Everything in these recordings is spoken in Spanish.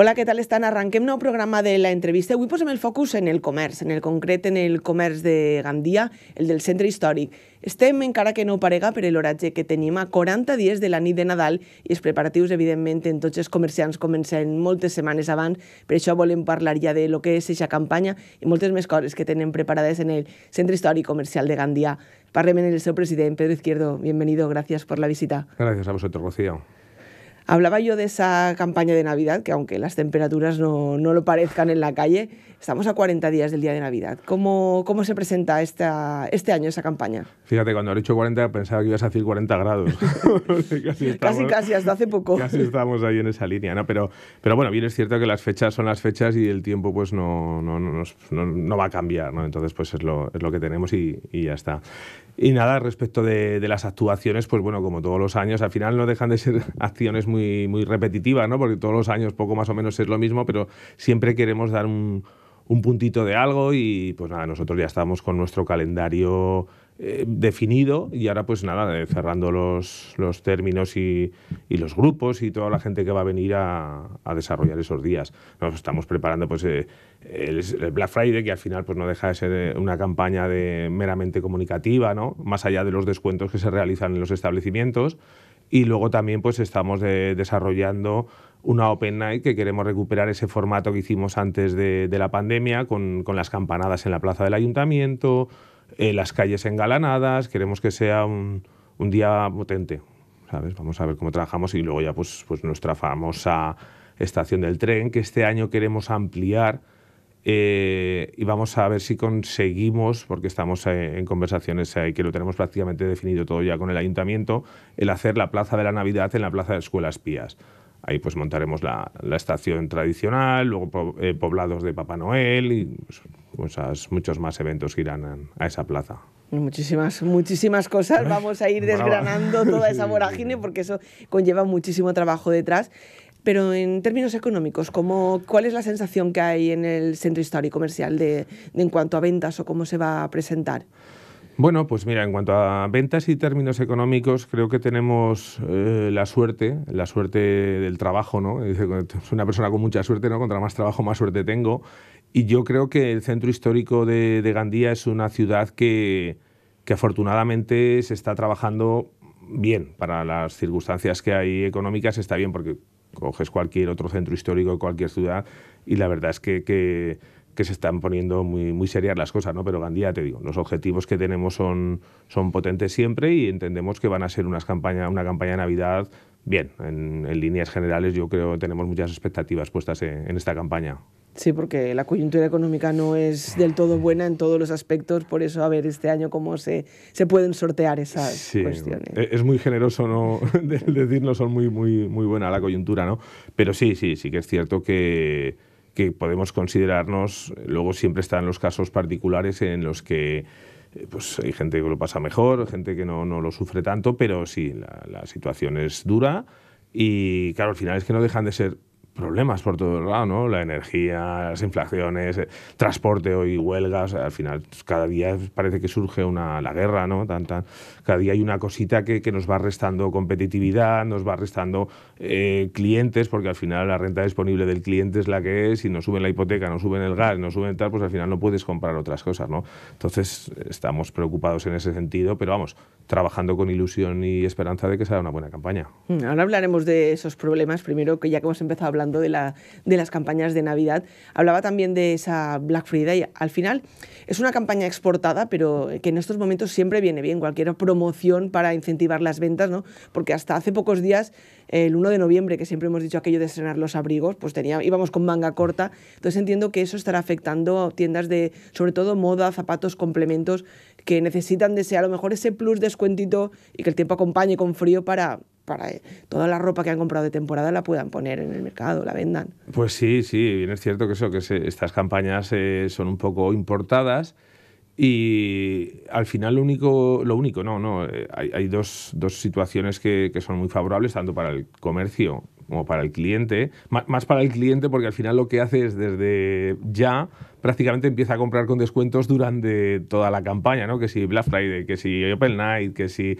Hola, què tal estan? Arrenquem nou programa de la entrevista. Avui posem el focus en el comerç, en el concret en el comerç de Gandia, el del centre històric. Estem, encara que no parega, per l'horatge que tenim a 40 dies de la nit de Nadal i els preparatius, evidentment, en tots els comerciants comencen moltes setmanes abans. Per això volem parlar ja de lo que és aquesta campanya i moltes més coses que tenen preparades en el centre històric comercial de Gandia. Parlem en el seu president, Pedro Izquierdo. Bienvenido, gracias por la visita. Gracias a vosotros, Rocío. Hablaba yo de esa campaña de Navidad, que aunque las temperaturas no, no lo parezcan en la calle, estamos a 40 días del día de Navidad. ¿Cómo, cómo se presenta esta, este año esa campaña? Fíjate, cuando he dicho 40 pensaba que ibas a decir 40 grados. casi, casi, hasta hace poco. Casi estamos ahí en esa línea, ¿no? Pero, pero bueno, bien es cierto que las fechas son las fechas y el tiempo pues no, no, no, no va a cambiar, ¿no? Entonces pues es lo, es lo que tenemos y, ya está. Y nada, respecto de las actuaciones, pues bueno, como todos los años, al final no dejan de ser acciones muy muy, repetitiva, ¿no? Porque todos los años poco más o menos es lo mismo, pero siempre queremos dar un, puntito de algo y pues nada, nosotros ya estamos con nuestro calendario eh, definido y ahora pues nada, eh, cerrando los, los términos y, los grupos y toda la gente que va a venir a, desarrollar esos días. Nos estamos preparando pues eh, el, Black Friday que al final pues no deja de ser una campaña de, meramente comunicativa, ¿no? más allá de los descuentos que se realizan en los establecimientos. Y luego también pues estamos desarrollando una Open Night que queremos recuperar ese formato que hicimos antes de, la pandemia con, las campanadas en la plaza del ayuntamiento, eh, las calles engalanadas, queremos que sea un, día potente. Vamos a ver cómo trabajamos y luego ya pues, pues nuestra famosa estación del tren que este año queremos ampliar eh, y vamos a ver si conseguimos, porque estamos eh, en conversaciones ahí que lo tenemos prácticamente definido todo ya con el ayuntamiento, el hacer la Plaza de la Navidad en la Plaza de Escuelas Pías. Ahí pues montaremos la, estación tradicional, luego eh, poblados de Papá Noel y pues, muchos más eventos irán a, esa plaza. Muchísimas, muchísimas cosas. Vamos a ir desgranando toda esa vorágine porque eso conlleva muchísimo trabajo detrás. Pero en términos económicos, ¿cuál es la sensación que hay en el centro histórico comercial de, en cuanto a ventas o cómo se va a presentar? Bueno, pues mira, en cuanto a ventas y términos económicos, creo que tenemos eh, la suerte, la suerte del trabajo, ¿no? Soy una persona con mucha suerte, ¿no? Contra más trabajo, más suerte tengo. Y yo creo que el centro histórico de, de Gandía es una ciudad que, que afortunadamente se está trabajando bien para las circunstancias que hay económicas, está bien, porque coges cualquier otro centro histórico, cualquier ciudad, y la verdad es que, que, se están poniendo muy, muy serias las cosas, ¿no? Pero Gandía, te digo, los objetivos que tenemos son, son potentes siempre y entendemos que van a ser unas campañas una campaña de Navidad bien. En, líneas generales yo creo que tenemos muchas expectativas puestas en esta campaña. Sí, porque la coyuntura económica no es del todo buena en todos los aspectos, por eso a ver este año cómo se, se pueden sortear esas cuestiones. E-, es muy generoso no decir decirnos son muy, muy, muy buena la coyuntura, ¿no? Pero sí, sí, sí que es cierto que, que podemos considerarnos, luego siempre están los casos particulares en los que eh, pues hay gente que lo pasa mejor, gente que no, lo sufre tanto, pero sí, la, la situación es dura y claro, al final es que no dejan de ser problemas por todo el lado, ¿no? La energía, las inflaciones, eh, transporte, hoy huelgas, al final pues, cada día parece que surge una, la guerra, ¿no? Tan, tan, cada día hay una cosita que, nos va restando competitividad, nos va restando eh, clientes, porque al final la renta disponible del cliente es la que es, y no suben la hipoteca, no suben el gas, no suben tal, pues al final no puedes comprar otras cosas, ¿no? Entonces estamos preocupados en ese sentido, pero vamos, trabajando con ilusión y esperanza de que sea una buena campaña. Ahora hablaremos de esos problemas, primero que ya que hemos empezado hablando de, la, de las campañas de Navidad. Hablaba también de esa Black Friday. Al final es una campaña exportada, pero que en estos momentos siempre viene bien, cualquier promoción para incentivar las ventas, ¿no? Porque hasta hace pocos días, el 1 de noviembre, que siempre hemos dicho aquello de estrenar los abrigos, pues tenía, íbamos con manga corta. Entonces entiendo que eso estará afectando tiendas de, sobre todo, moda, zapatos, complementos, que necesitan de a lo mejor ese plus descuentito y que el tiempo acompañe con frío para, para eh, toda la ropa que han comprado de temporada la puedan poner en el mercado, la vendan. Pues sí, sí, bien es cierto que eso, que estas campañas eh, son un poco importadas. Y al final lo único, lo único no, no, eh, hay, hay dos, situaciones que, que, son muy favorables tanto para el comercio como para el cliente, más para el cliente porque al final lo que hace es desde ya prácticamente empieza a comprar con descuentos durante toda la campaña, ¿no? Que si Black Friday, que si Open Night, que si...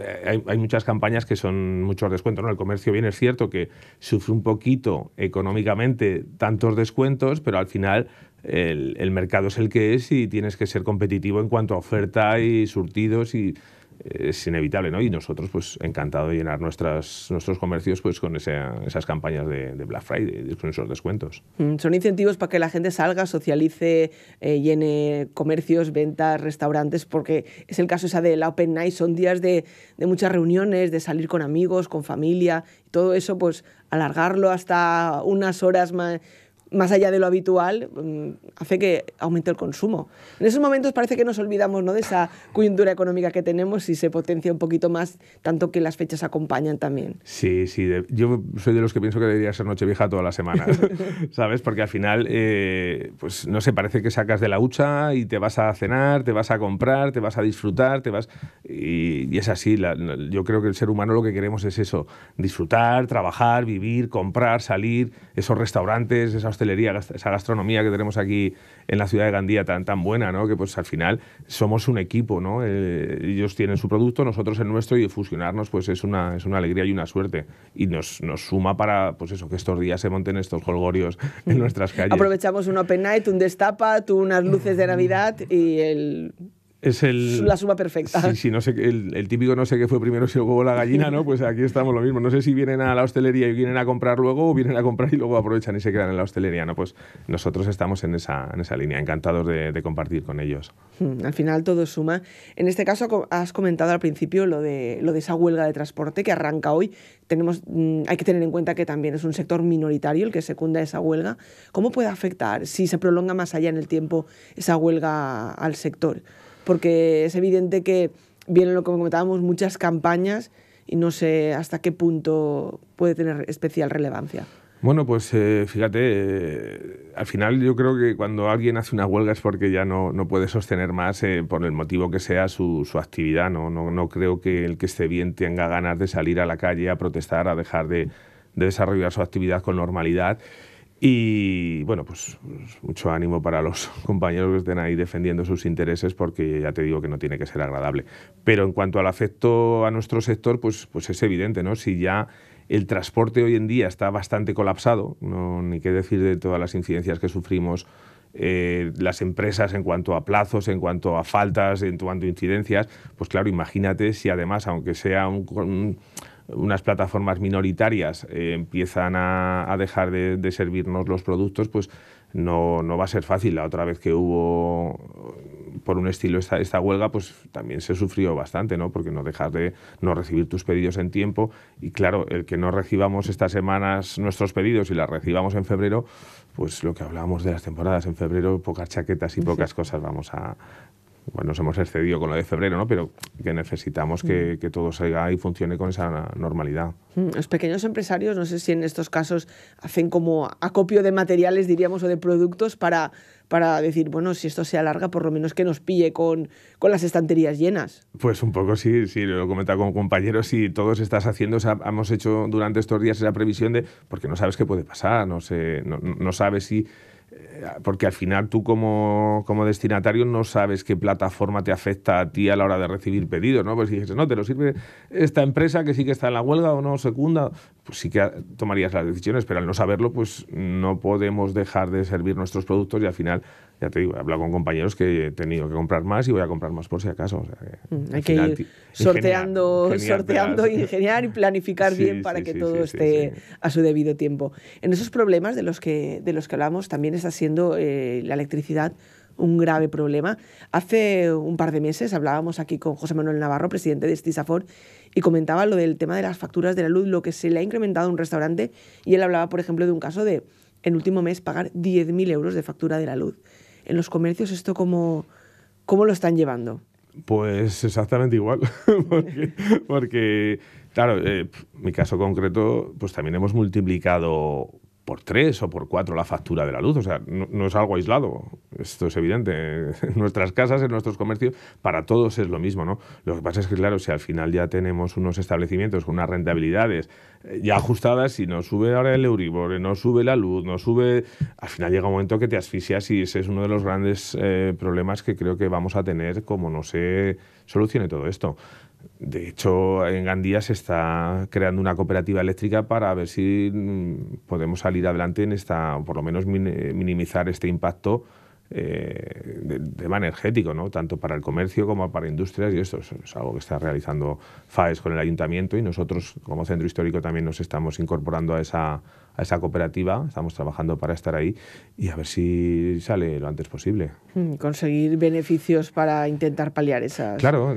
Eh, hay, muchas campañas que son muchos descuentos, ¿no? El comercio bien es cierto que sufre un poquito económicamente tantos descuentos, pero al final el, el mercado es el que es y tienes que ser competitivo en cuanto a oferta y surtidos y es inevitable, ¿no? Y nosotros, pues, encantado de llenar nuestras, nuestros comercios pues, con esas campañas de, Black Friday, con esos descuentos. Mm, son incentivos para que la gente salga, socialice, eh, llene comercios, ventas, restaurantes, porque es el caso esa de la Open Night, son días de, de muchas reuniones, de salir con amigos, con familia, y todo eso, pues, alargarlo hasta unas horas más más allá de lo habitual, mm, hace que aumente el consumo. En esos momentos parece que nos olvidamos ¿no? de esa coyuntura económica que tenemos y se potencia un poquito más, tanto que las fechas acompañan también. Sí, sí. yo soy de los que pienso que debería ser Nochevieja todas las semanas, ¿sabes? Porque al final, eh, pues no sé, parece que sacas de la hucha y te vas a cenar, te vas a comprar, te vas a disfrutar, te vas... Y, es así. yo creo que el ser humano lo que queremos es eso, disfrutar, trabajar, vivir, comprar, salir, esos restaurantes, esas esa gastronomía que tenemos aquí en la ciudad de Gandía tan, tan buena, ¿no? que pues al final somos un equipo, ¿no? Eh, ellos tienen su producto, nosotros el nuestro y fusionarnos pues es una, es una alegría y una suerte y nos, nos suma para pues eso, que estos días se monten estos jolgorios en mm. nuestras calles. Aprovechamos un open night, un destapa, tú unas luces de Navidad y el es el... La suma perfecta. Sí, no sé, el, típico no sé qué fue primero, si el huevo la gallina, ¿no? Pues aquí estamos lo mismo. No sé si vienen a la hostelería y vienen a comprar luego o vienen a comprar y luego aprovechan y se quedan en la hostelería, ¿no? Pues nosotros estamos en esa, en esa línea, encantados de, compartir con ellos. Hmm, al final todo suma. En este caso has comentado al principio lo de, lo de esa huelga de transporte que arranca hoy. Tenemos, mm, hay que tener en cuenta que también es un sector minoritario el que secunda esa huelga. ¿Cómo puede afectar si se prolonga más allá en el tiempo esa huelga al sector? porque es evidente que vienen, como comentábamos, muchas campañas y no sé hasta qué punto puede tener especial relevancia. Bueno, pues eh, fíjate, eh, al final yo creo que cuando alguien hace una huelga es porque ya no, no puede sostener más, eh, por el motivo que sea, su, su actividad. ¿no? ¿no? creo que el que esté bien tenga ganas de salir a la calle a protestar, a dejar de desarrollar su actividad con normalidad. Y bueno, pues, pues mucho ánimo para los compañeros que estén ahí defendiendo sus intereses, porque ya te digo que no tiene que ser agradable. Pero en cuanto al afecto a nuestro sector, pues, pues es evidente, ¿no? Si ya el transporte hoy en día está bastante colapsado, no, ni qué decir de todas las incidencias que sufrimos eh, las empresas en cuanto a plazos, en cuanto a faltas, en cuanto a incidencias, pues claro, imagínate si además, aunque sea un unas plataformas minoritarias eh, empiezan a, dejar de, servirnos los productos, pues no, no, va a ser fácil. La otra vez que hubo por un estilo esta, esta huelga, pues también se sufrió bastante, ¿no? Porque no dejas de no recibir tus pedidos en tiempo. Y claro, el que no recibamos estas semanas nuestros pedidos y las recibamos en febrero, pues lo que hablábamos de las temporadas en febrero, pocas chaquetas y pocas cosas vamos a bueno, nos hemos excedido con lo de febrero, ¿no? pero que necesitamos mm. que, todo salga y funcione con esa normalidad. Mm, los pequeños empresarios, no sé si en estos casos hacen como acopio de materiales, diríamos, o de productos para, para decir, bueno, si esto se alarga, por lo menos que nos pille con, con las estanterías llenas. Pues un poco sí, sí, lo he comentado con compañeros y todos estás haciendo, hemos hecho durante estos días esa previsión de, porque no sabes qué puede pasar, no, sé, no sabes si porque al final tú como, como, destinatario no sabes qué plataforma te afecta a ti a la hora de recibir pedidos, ¿no? Pues si dices, no, te lo sirve esta empresa que sí que está en la huelga o no secunda, pues sí que tomarías las decisiones, pero al no saberlo, pues no podemos dejar de servir nuestros productos y al final ya te digo, he hablado con compañeros que he tenido que comprar más y voy a comprar más por si acaso. Mm, hay que ir sorteando, ingeniar, sorteando, y planificar bien para que todo esté a su debido tiempo. En esos problemas de los que, de los que hablamos también está siendo eh, la electricidad un grave problema. Hace un par de meses hablábamos aquí con José Manuel Navarro, presidente de Estisafor, y comentaba lo del tema de las facturas de la luz, lo que se le ha incrementado a un restaurante, y él hablaba, por ejemplo, de un caso de, en último mes, pagar 10.000 euros de factura de la luz en los comercios, ¿esto cómo, cómo lo están llevando? Pues exactamente igual, porque, claro, eh, mi caso concreto, pues también hemos multiplicado por tres o por cuatro la factura de la luz. O sea, no, es algo aislado. Esto es evidente. En nuestras casas, en nuestros comercios, para todos es lo mismo, ¿no? Lo que pasa es que, claro, si al final ya tenemos unos establecimientos con unas rentabilidades eh, ya ajustadas, y no sube ahora el Euribor, eh, no sube la luz, no sube. Al final llega un momento que te asfixias y ese es uno de los grandes eh, problemas que creo que vamos a tener como no se solucione todo esto. De hecho, en Gandía se está creando una cooperativa eléctrica para ver si mm, podemos salir adelante en esta, por lo menos minimizar este impacto eh, tema energético, ¿no? tanto para el comercio como para industrias, y esto es, algo que está realizando FAES con el ayuntamiento y nosotros como centro histórico también nos estamos incorporando a esa, a esa cooperativa, estamos trabajando para estar ahí y a ver si sale lo antes posible. Mm, conseguir beneficios para intentar paliar esas... Claro,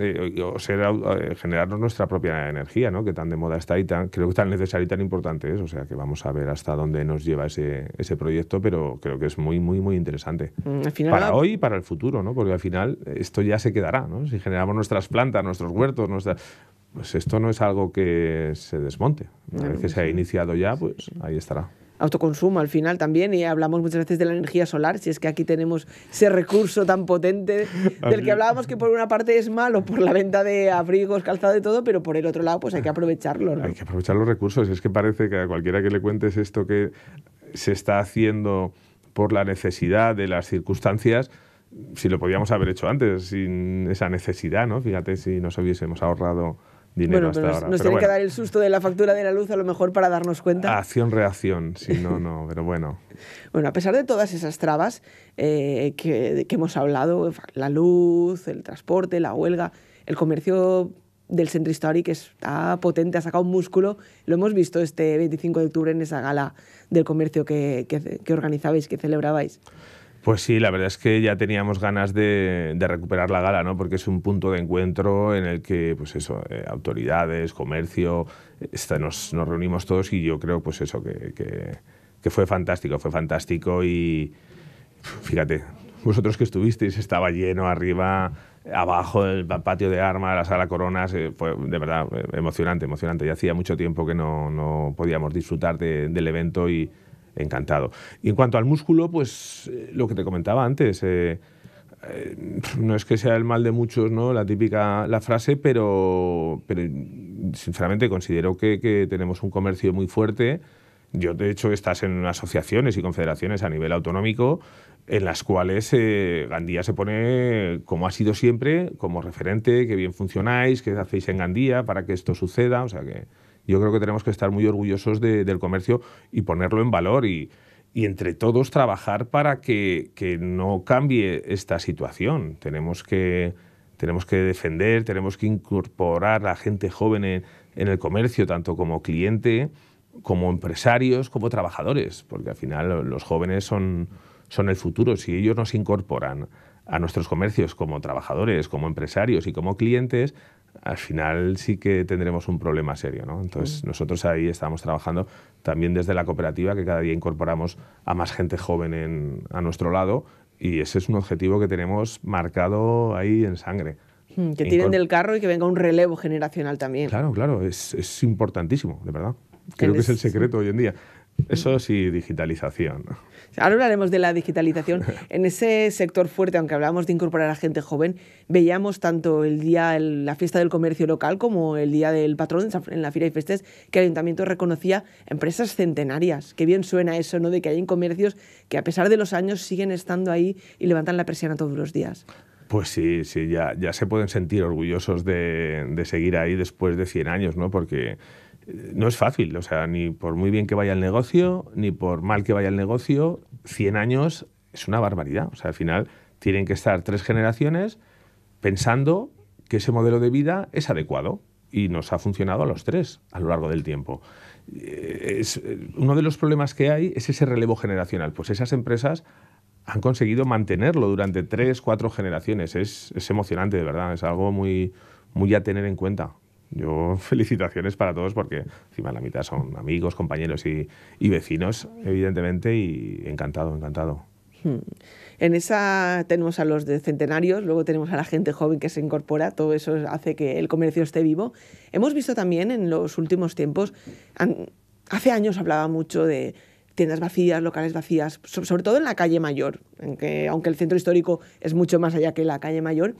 generar eh, generarnos nuestra propia energía, que tan de moda está y tan, creo que tan necesaria y tan importante es, o sea que vamos a ver hasta dónde nos lleva ese, proyecto, pero creo que es muy, muy, muy interesante. Mm, para hoy y para el futuro, ¿no? Porque al final esto ya se quedará, ¿no? Si generamos nuestras plantas, nuestros huertos, pues esto no es algo que se desmonte. Una vez que se ha iniciado ya, pues ahí estará. Autoconsumo al final también, y hablamos muchas veces de la energía solar, si es que aquí tenemos ese recurso tan potente del que hablábamos que por una parte es malo por la venta de abrigos, calzado y todo, pero por el otro lado pues hay que aprovecharlo. Hay que aprovechar los recursos, es que parece que a cualquiera que le cuentes esto que se está haciendo por la necesidad de las circunstancias, si lo podíamos haber hecho antes, sin esa necesidad, ¿no? Fíjate si nos hubiésemos ahorrado dinero hasta nos, ahora. Nos tiene que dar el susto de la factura de la luz a lo mejor para darnos cuenta. Acción, reacción, si no, no, pero bueno. bueno, a pesar de todas esas trabas eh, que, que hemos hablado, la luz, el transporte, la huelga, el comercio del centro histórico, que está potente, ha sacado un músculo. Lo hemos visto este 25 de octubre en esa gala del comercio que, que, organizabais, que celebrabais. Pues sí, la verdad es que ya teníamos ganas de, recuperar la gala, ¿no? Porque es un punto de encuentro en el que, pues eso, eh, autoridades, comercio, eh, nos, nos, reunimos todos y yo creo, pues eso, que, que, fue fantástico, fue fantástico y fíjate, vosotros que estuvisteis estaba lleno arriba, abajo el patio de armas, la sala Coronas, eh, fue de verdad eh, emocionante, emocionante. Ya hacía mucho tiempo que no, podíamos disfrutar del evento y encantado. Y en cuanto al músculo, pues eh, lo que te comentaba antes, no es que sea el mal de muchos, ¿no? La típica la frase, pero, sinceramente considero que, que tenemos un comercio muy fuerte. Yo, de hecho, estás en asociaciones y confederaciones a nivel autonómico en las cuales eh, Gandía se pone, como ha sido siempre, como referente, que bien funcionáis, que hacéis en Gandía para que esto suceda. O sea que yo creo que tenemos que estar muy orgullosos del comercio y ponerlo en valor y, y entre todos trabajar para que, que, no cambie esta situación. Tenemos que, tenemos que defender, tenemos que incorporar a gente joven en, en el comercio, tanto como cliente, como empresarios, como trabajadores, porque al final los jóvenes son son el futuro. Si ellos nos incorporan a nuestros comercios como trabajadores, como empresarios y como clientes, al final sí que tendremos un problema serio. ¿no? Entonces, mm. nosotros ahí estamos trabajando también desde la cooperativa, que cada día incorporamos a más gente joven en, a nuestro lado, y ese es un objetivo que tenemos marcado ahí en sangre. Mm, que tiren del carro y que venga un relevo generacional también. Claro, claro, es, es importantísimo, de verdad. Creo que es el secreto hoy en día. Eso sí, digitalización. Ahora hablaremos de la digitalización. En ese sector fuerte, aunque hablábamos de incorporar a gente joven, veíamos tanto el día, la fiesta del comercio local como el día del patrón en la Fira y Festes, que el ayuntamiento reconocía empresas centenarias. Qué bien suena eso, ¿no? De que hay comercios que a pesar de los años siguen estando ahí y levantan la presión todos los días. Pues sí, sí, ya, ya se pueden sentir orgullosos de, seguir ahí después de 100 años, ¿no? Porque no es fácil, o sea, ni por muy bien que vaya el negocio, ni por mal que vaya el negocio, 100 años es una barbaridad. O sea, al final tienen que estar tres generaciones pensando que ese modelo de vida es adecuado y nos ha funcionado a los tres a lo largo del tiempo. Eh, eh, uno de los problemas que hay es ese relevo generacional. Pues esas empresas han conseguido mantenerlo durante tres, cuatro generaciones. Es, emocionante, de verdad, es algo muy a tener en cuenta. Yo felicitaciones para todos porque encima la mitad son amigos, compañeros y, vecinos, evidentemente, y encantado, encantado. Hmm. En esa tenemos a los de centenarios, luego tenemos a la gente joven que se incorpora, todo eso hace que el comercio esté vivo. Hemos visto también en los últimos tiempos, hace años hablaba mucho de tiendas vacías, locales vacías, sobre todo en la calle mayor, aunque el centro histórico es mucho más allá que la calle mayor,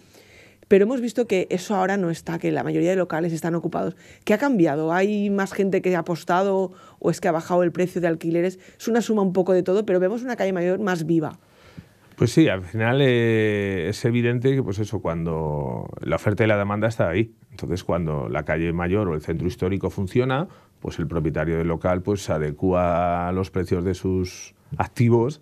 pero hemos visto que eso ahora no está, que la mayoría de locales están ocupados. ¿Qué ha cambiado? ¿Hay más gente que ha apostado o es que ha bajado el precio de alquileres? Es una suma un poco de todo, pero vemos una calle mayor más viva. Pues sí, al final eh, es evidente que pues eso, cuando la oferta y la demanda está ahí. Entonces, cuando la calle mayor o el centro histórico funciona, pues el propietario del local pues se adecua a los precios de sus activos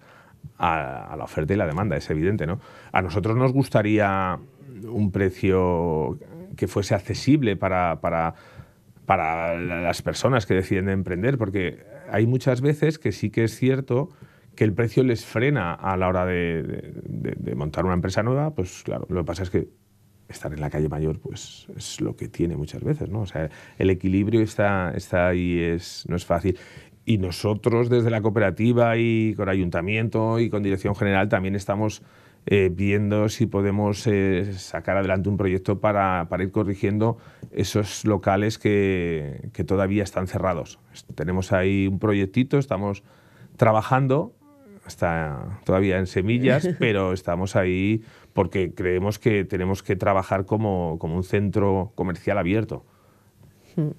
a, a, la oferta y la demanda, es evidente, ¿no? A nosotros nos gustaría un precio que fuese accesible para, para, las personas que deciden emprender, porque hay muchas veces que sí que es cierto que el precio les frena a la hora de, montar una empresa nueva, pues claro, lo que pasa es que estar en la calle mayor pues es lo que tiene muchas veces, ¿no? O sea, el equilibrio está, está ahí, es, no es fácil. Y nosotros desde la cooperativa y con ayuntamiento y con dirección general también estamos eh, viendo si podemos eh, sacar adelante un proyecto para, ir corrigiendo esos locales que, todavía están cerrados. Tenemos ahí un proyectito, estamos trabajando, está todavía en semillas, pero estamos ahí porque creemos que tenemos que trabajar como un centro comercial abierto. Hmm.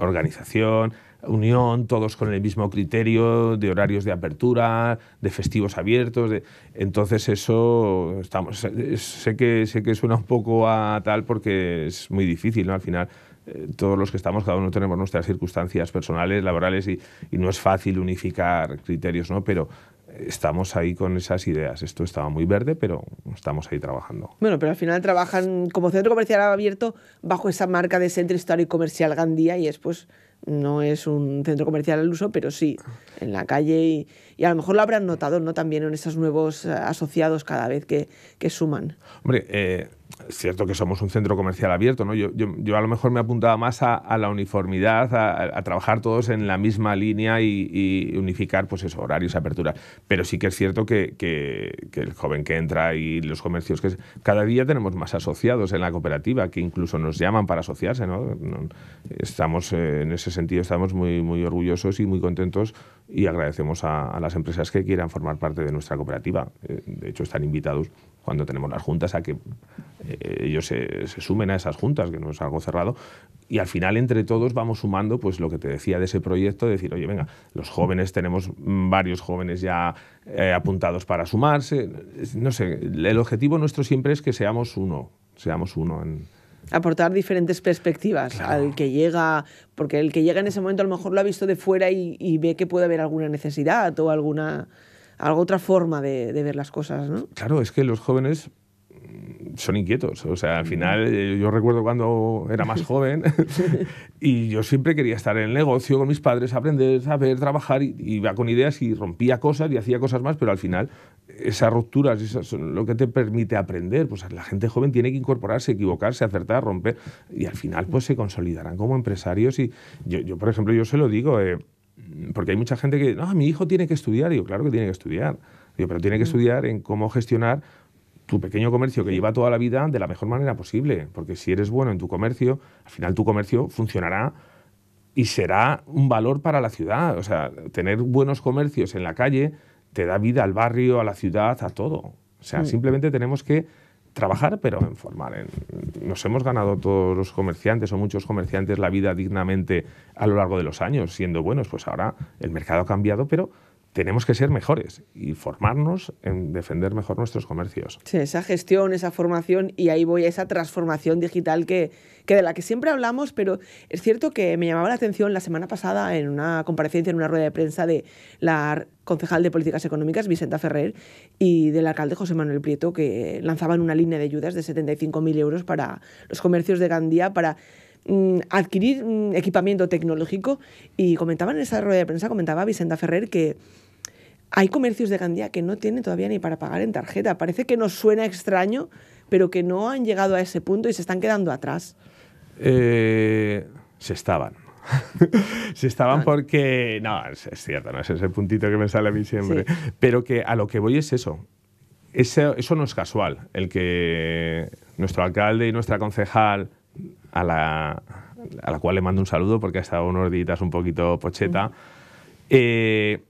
Organización, unión, todos con el mismo criterio de horarios de apertura, de festivos abiertos. Entonces eso, estamos, sé, que, sé que suena un poco a tal porque es muy difícil, ¿no? Al final eh, todos los que estamos, cada uno tenemos nuestras circunstancias personales, laborales, y, no es fácil unificar criterios, ¿no? Pero estamos ahí con esas ideas. Esto estaba muy verde, pero estamos ahí trabajando. Bueno, pero al final trabajan como centro comercial abierto bajo esa marca de centro histórico comercial Gandía y es pues no es un centro comercial al uso, pero sí en la calle y, a lo mejor lo habrán notado ¿no? también en estos nuevos eh, asociados cada vez que, suman. Eh, es cierto que somos un centro comercial abierto, ¿no? Yo, yo, a lo mejor me apuntaba más a, la uniformidad, a, trabajar todos en la misma línea y, unificar, pues eso, horarios, apertura Pero sí que es cierto que, que, el joven que entra y los comercios que... Cada día tenemos más asociados en la cooperativa que incluso nos llaman para asociarse, ¿no? Estamos, eh, en ese sentido, estamos muy, muy orgullosos y muy contentos y agradecemos a, a las empresas que quieran formar parte de nuestra cooperativa. Eh, de hecho, están invitados cuando tenemos las juntas a que eh, ellos se, sumen a esas juntas, que no es algo cerrado, y al final entre todos vamos sumando pues lo que te decía de ese proyecto, de decir, oye, venga, los jóvenes, tenemos varios jóvenes ya eh, apuntados para sumarse, no sé, el objetivo nuestro siempre es que seamos uno, seamos uno en, aportar diferentes perspectivas al que llega, porque el que llega en ese momento a lo mejor lo ha visto de fuera y, ve que puede haber alguna necesidad o alguna, alguna otra forma de, de, ver las cosas. ¿no? Claro, es que los jóvenes son inquietos. O sea, al mm. final, eh, yo recuerdo cuando era más joven y yo siempre quería estar en el negocio con mis padres, aprender, saber, trabajar, y iba con ideas y rompía cosas y hacía cosas más, pero al final esas rupturas esas son lo que te permite aprender. Pues la gente joven tiene que incorporarse, equivocarse, acertar, romper, y al final pues se consolidarán como empresarios. Y yo, yo por ejemplo, yo se lo digo, eh, porque hay mucha gente que, no, mi hijo tiene que estudiar, yo claro que tiene que estudiar, yo, pero tiene que mm. estudiar en cómo gestionar tu pequeño comercio que lleva toda la vida de la mejor manera posible, porque si eres bueno en tu comercio, al final tu comercio funcionará y será un valor para la ciudad. O sea, tener buenos comercios en la calle te da vida al barrio, a la ciudad, a todo. O sea, mm. simplemente tenemos que trabajar, pero en formar. Nos hemos ganado todos los comerciantes o muchos comerciantes la vida dignamente a lo largo de los años, siendo buenos. Pues ahora el mercado ha cambiado, pero tenemos que ser mejores y formarnos en defender mejor nuestros comercios. Sí, esa gestión, esa formación y ahí voy a esa transformación digital que de la que siempre hablamos, pero es cierto que me llamaba la atención la semana pasada en una comparecencia, en una rueda de prensa de la concejal de Políticas Económicas, Vicenta Ferrer, y del alcalde José Manuel Prieto, que lanzaban una línea de ayudas de 75.000 euros para los comercios de Gandía para Mm, adquirir equipamiento tecnológico y comentaban en esa rueda de prensa, comentaba Vicenta Ferrer que hay comercios de Gandía que no tienen todavía ni para pagar en tarjeta. Parece que nos suena extraño, pero que no han llegado a ese punto y se están quedando atrás. Eh, se estaban. se estaban porque. No, es, cierto, no es ese puntito que me sale a mí siempre. Pero que a lo que voy es eso. eso no es casual. El que nuestro alcalde y nuestra concejal a la, cual le mando un saludo porque ha estado unos días un poquito pocheta. Eh,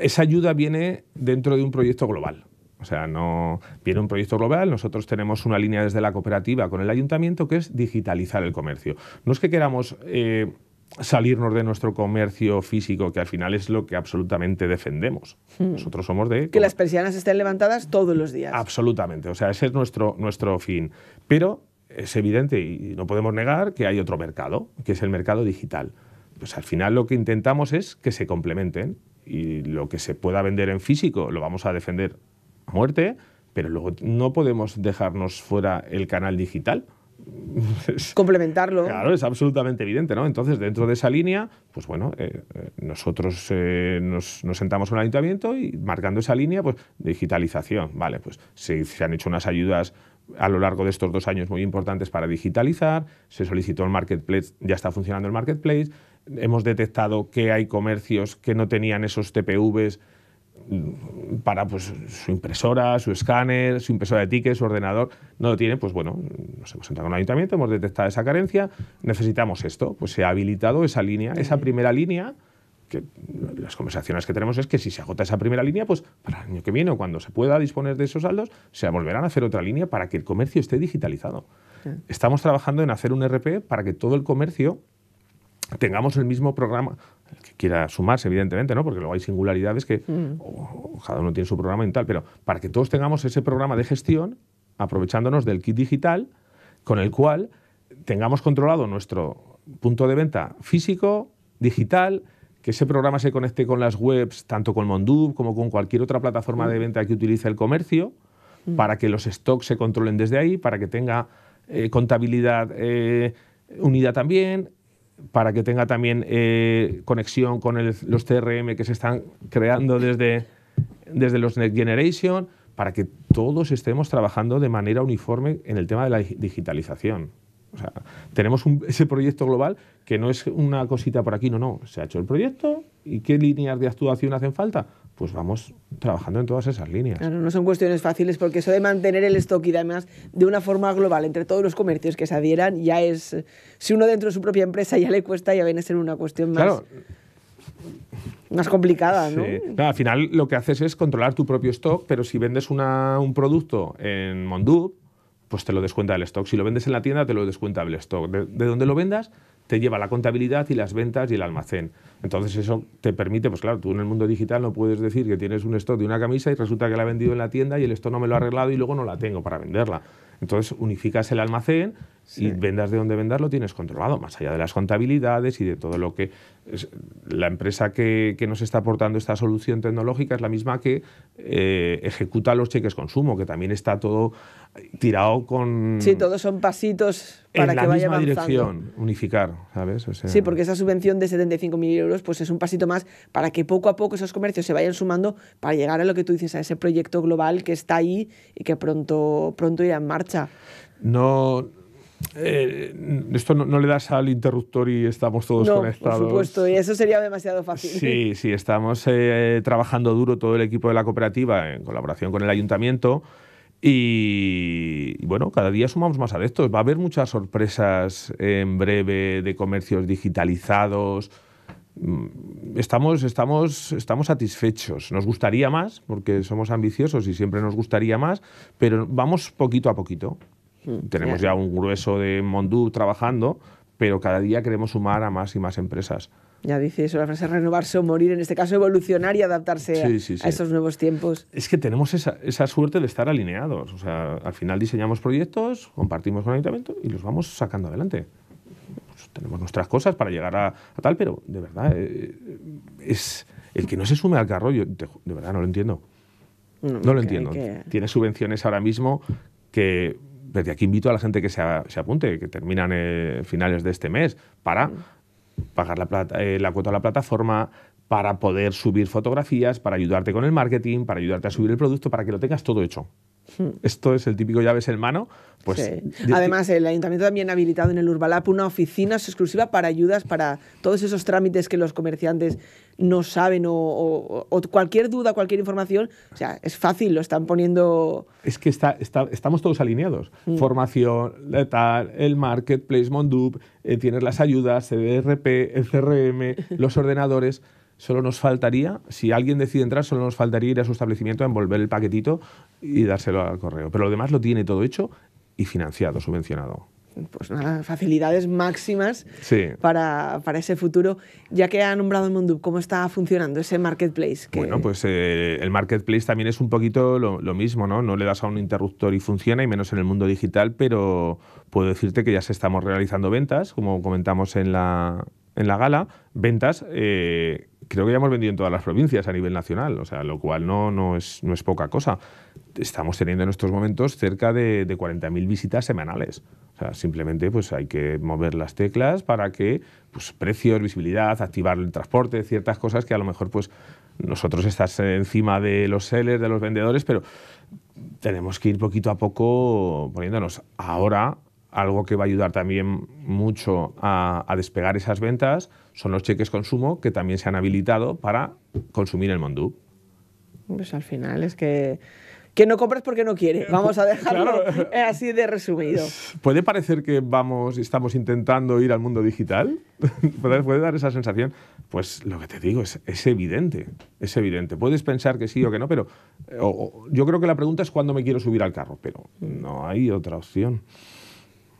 esa ayuda viene dentro de un proyecto global. O sea, no viene un proyecto global. Nosotros tenemos una línea desde la cooperativa con el ayuntamiento que es digitalizar el comercio. No es que queramos eh, salirnos de nuestro comercio físico, que al final es lo que absolutamente defendemos. Hmm. Nosotros somos de... Que las persianas estén levantadas todos los días. Absolutamente. O sea, ese es nuestro, nuestro fin. Pero es evidente y no podemos negar que hay otro mercado, que es el mercado digital. Pues al final lo que intentamos es que se complementen y lo que se pueda vender en físico lo vamos a defender a muerte, pero luego no podemos dejarnos fuera el canal digital. Complementarlo. Claro, es absolutamente evidente, ¿no? Entonces, dentro de esa línea, pues bueno, eh, eh, nosotros eh, nos, sentamos en el ayuntamiento y marcando esa línea, pues digitalización, vale, pues se han hecho unas ayudas a lo largo de estos dos años muy importantes para digitalizar, se solicitó el marketplace, ya está funcionando el marketplace, hemos detectado que hay comercios que no tenían esos TPVs mm, para pues, su impresora, su escáner, su impresora de tickets, su ordenador, no lo tiene, pues bueno, nos hemos entrado en el ayuntamiento, hemos detectado esa carencia, necesitamos esto, pues se ha habilitado esa línea, esa primera línea que las conversaciones que tenemos es que si se agota esa primera línea, pues para el año que viene o cuando se pueda disponer de esos saldos, se volverán a hacer otra línea para que el comercio esté digitalizado. Estamos trabajando en hacer un RP para que todo el comercio tengamos el mismo programa, el que quiera sumarse, evidentemente, ¿no? porque luego hay singularidades que cada uno tiene su programa y tal, pero para que todos tengamos ese programa de gestión, aprovechándonos del kit digital, con el cual tengamos controlado nuestro punto de venta físico, digital, que ese programa se conecte con las webs, tanto con Mondub como con cualquier otra plataforma mm. de venta que utilice el comercio, mm. para que los stocks se controlen desde ahí, para que tenga eh, contabilidad eh, unida también, para que tenga también eh, conexión con los CRM que se están creando desde, desde los Next Generation, para que todos estemos trabajando de manera uniforme en el tema de la digitalización tenemos ese proyecto global que no es una cosita por aquí, no, no. Se ha hecho el proyecto y qué líneas de actuación hacen falta. Pues vamos trabajando en todas esas líneas. Claro, no son cuestiones fáciles porque eso de mantener el stock y además de una forma global entre todos los comercios que se adhieran ya es. Si uno dentro de su propia empresa ya le cuesta, ya viene a ser una cuestión más. más complicada, ¿no? Al final lo que haces es controlar tu propio stock, pero si vendes un producto en Mondub pues te lo descuenta el stock. Si lo vendes en la tienda, te lo descuenta el stock. De, de donde lo vendas, te lleva la contabilidad y las ventas y el almacén. Entonces eso te permite, pues claro, tú en el mundo digital no puedes decir que tienes un stock de una camisa y resulta que la he vendido en la tienda y el stock no me lo ha arreglado y luego no la tengo para venderla. Entonces unificas el almacén y vendas de donde vendas lo tienes controlado, más allá de las contabilidades y de todo lo que... la empresa que, que, nos está aportando esta solución tecnológica es la misma que eh, ejecuta los cheques consumo, que también está todo tirado con... Sí, todos son pasitos para en que la vaya misma dirección, unificar, ¿sabes? sí, porque esa subvención de 75.000 euros pues es un pasito más para que poco a poco esos comercios se vayan sumando para llegar a lo que tú dices, a ese proyecto global que está ahí y que pronto, pronto irá en marcha. No, eh, esto no, le das al interruptor y estamos todos conectados. Por supuesto, y eso sería demasiado fácil. Sí, sí, estamos eh, trabajando duro todo el equipo de la cooperativa en colaboración con el ayuntamiento. Y, y bueno, cada día sumamos más adeptos. Va a haber muchas sorpresas en breve de comercios digitalizados, Mm, estamos, estamos, estamos satisfechos. Nos gustaría más, porque somos ambiciosos y siempre nos gustaría más, pero vamos poquito a poquito. Hmm, tenemos ya un grueso de Mondú trabajando, pero cada día queremos sumar a más y más empresas. Ya dice eso, la frase renovarse o morir, en este caso evolucionar y adaptarse a, esos nuevos tiempos. Es que tenemos esa, esa, suerte de estar alineados. O sea, al final diseñamos proyectos, compartimos con el ayuntamiento y los vamos sacando adelante tenemos nuestras cosas para llegar a, tal, pero de verdad, eh, es el que no se sume al carro, yo de verdad no lo entiendo. No, lo entiendo. Tiene subvenciones ahora mismo que desde aquí invito a la gente que se, apunte, que terminan eh, finales de este mes, para mm. pagar la, eh, la cuota a la plataforma, para poder subir fotografías, para ayudarte con el marketing, para ayudarte a subir el producto, para que lo tengas todo hecho. esto es el típico llaves en mano. Pues, Además, el ayuntamiento también ha habilitado en el Urbalap una oficina exclusiva para ayudas para todos esos trámites que los comerciantes no saben o, cualquier duda, cualquier información. O sea, es fácil, lo están poniendo. Es que está, estamos todos alineados. Mm. Formación, letal, el marketplace, Mondup, eh, tienes las ayudas, CDRP, el CRM, los ordenadores. Solo nos faltaría, si alguien decide entrar, solo nos faltaría ir a su establecimiento a envolver el paquetito y dárselo al correo. Pero lo demás lo tiene todo hecho y financiado, subvencionado pues nada, facilidades máximas sí. para, ese futuro. Ya que ha nombrado el Mondup, ¿cómo está funcionando ese marketplace? Bueno, pues eh, el marketplace también es un poquito lo, mismo, ¿no? No le das a un interruptor y funciona, y menos en el mundo digital, pero puedo decirte que ya se estamos realizando ventas, como comentamos en la, en la gala, ventas eh, creo que ya hemos vendido en todas las provincias a nivel nacional, o sea, lo cual no, no, es, no es poca cosa. Estamos teniendo en estos momentos cerca de, 40.000 visitas semanales. O sea, simplemente pues, hay que mover las teclas para que pues, precios, visibilidad, activar el transporte, ciertas cosas que a lo mejor pues, nosotros estás encima de los sellers, de los vendedores, pero tenemos que ir poquito a poco poniéndonos. Ahora algo que va a ayudar también mucho a, despegar esas ventas son los cheques consumo que también se han habilitado para consumir el Mondú. Pues al final es que que no compras porque no quiere. Vamos a dejarlo así de resumido. Puede parecer que vamos, estamos intentando ir al mundo digital. Puede dar esa sensación. Pues lo que te digo es, es evidente, es evidente. Puedes pensar que sí o que no, pero eh, yo creo que la pregunta es cuándo me quiero subir al carro, pero no hay otra opción.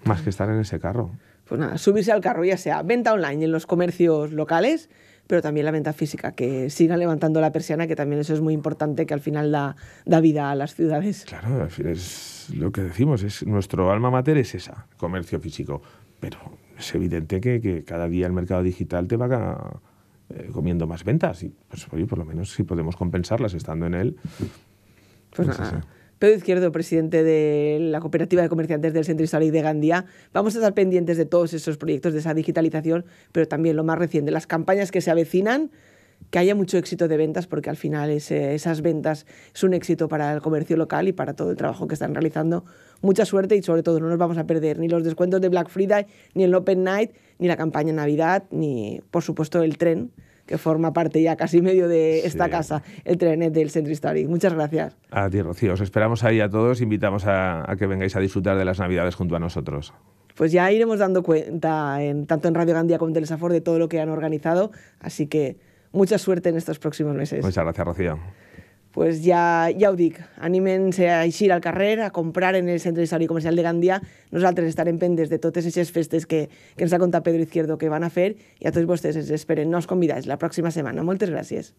Más que estar en ese carro. Pues nada, subirse al carro, ya sea venta online en los comercios locales, pero también la venta física, que siga levantando la persiana, que también eso es muy importante, que al final da, da vida a las ciudades. Claro, al final es lo que decimos, es nuestro alma mater es esa, comercio físico. Pero es evidente que, que cada día el mercado digital te va eh, comiendo más ventas y pues, por lo menos si podemos compensarlas estando en él. Pues, pues nada. Pedro Izquierdo, presidente de la Cooperativa de Comerciantes del Centro Histórico de Gandía. Vamos a estar pendientes de todos esos proyectos, de esa digitalización, pero también lo más reciente, las campañas que se avecinan, que haya mucho éxito de ventas, porque al final esas ventas es un éxito para el comercio local y para todo el trabajo que están realizando. Mucha suerte y sobre todo no nos vamos a perder ni los descuentos de Black Friday, ni el Open Night, ni la campaña Navidad, ni por supuesto el tren que forma parte ya casi medio de esta casa, el trenet del centro histórico. Muchas gracias. A ti, Rocío. Os esperamos ahí a todos. Invitamos a, que vengáis a disfrutar de las Navidades junto a nosotros pues ya iremos dando cuenta, en, tanto en Radio Gandía como en Telesafor, de todo lo que han organizado. Así que mucha suerte en estos próximos meses. Muchas gracias, Rocío. pues ja, ja ho dic, animen-se a eixir al carrer, a comprar en el centre històric comercial de Gandia. Nosaltres estarem pendents de totes aquestes festes que, que ens ha contat Pedro Izquierdo que van a fer i a tots vostès ens esperen Nos convidats la pròxima setmana. Moltes gràcies.